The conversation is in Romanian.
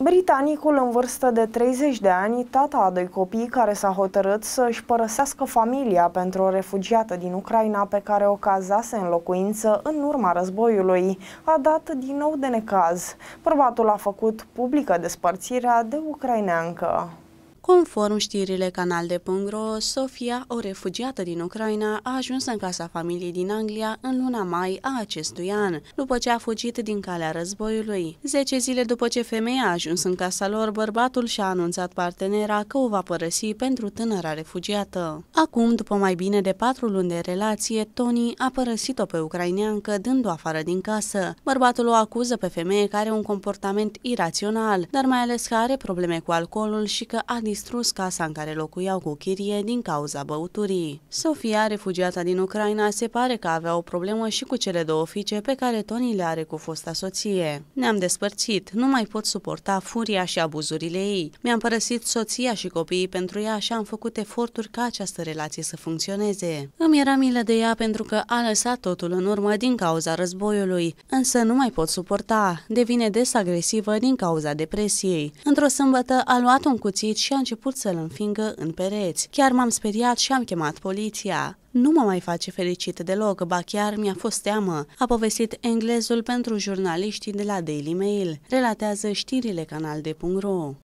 Britanicul în vârstă de 30 de ani, tata a doi copii care s-a hotărât să își părăsească familia pentru o refugiată din Ucraina pe care o cazase în locuință în urma războiului, a dat din nou de necaz. Bărbatul a făcut publică despărțirea de ucraineancă. Conform știrile Canal de Pungro, Sofia, o refugiată din Ucraina, a ajuns în casa familiei din Anglia în luna mai a acestui an, după ce a fugit din calea războiului. Zece zile după ce femeia a ajuns în casa lor, bărbatul și-a anunțat partenera că o va părăsi pentru tânăra refugiată. Acum, după mai bine de patru luni de relație, Tony a părăsit-o pe ucraineancă dându o afară din casă. Bărbatul o acuză pe femeie că are un comportament irațional, dar mai ales că are probleme cu alcoolul și că a distrus casa în care locuiau cu chirie din cauza băuturii. Sofia, refugiată din Ucraina, se pare că avea o problemă și cu cele două fiice pe care Tony le are cu fosta soție. Ne-am despărțit, nu mai pot suporta furia și abuzurile ei. Mi-am părăsit soția și copiii pentru ea și am făcut eforturi ca această relație să funcționeze. Îmi era milă de ea pentru că a lăsat totul în urmă din cauza războiului, însă nu mai pot suporta. Devine desagresivă din cauza depresiei. Într-o sâmbătă a luat un cuțit și a început să-l înfingă în pereți. Chiar m-am speriat și am chemat poliția. Nu mă mai face fericit deloc, ba chiar mi-a fost teamă, a povestit englezul pentru jurnaliștii de la Daily Mail, relatează știrile canal de.ro.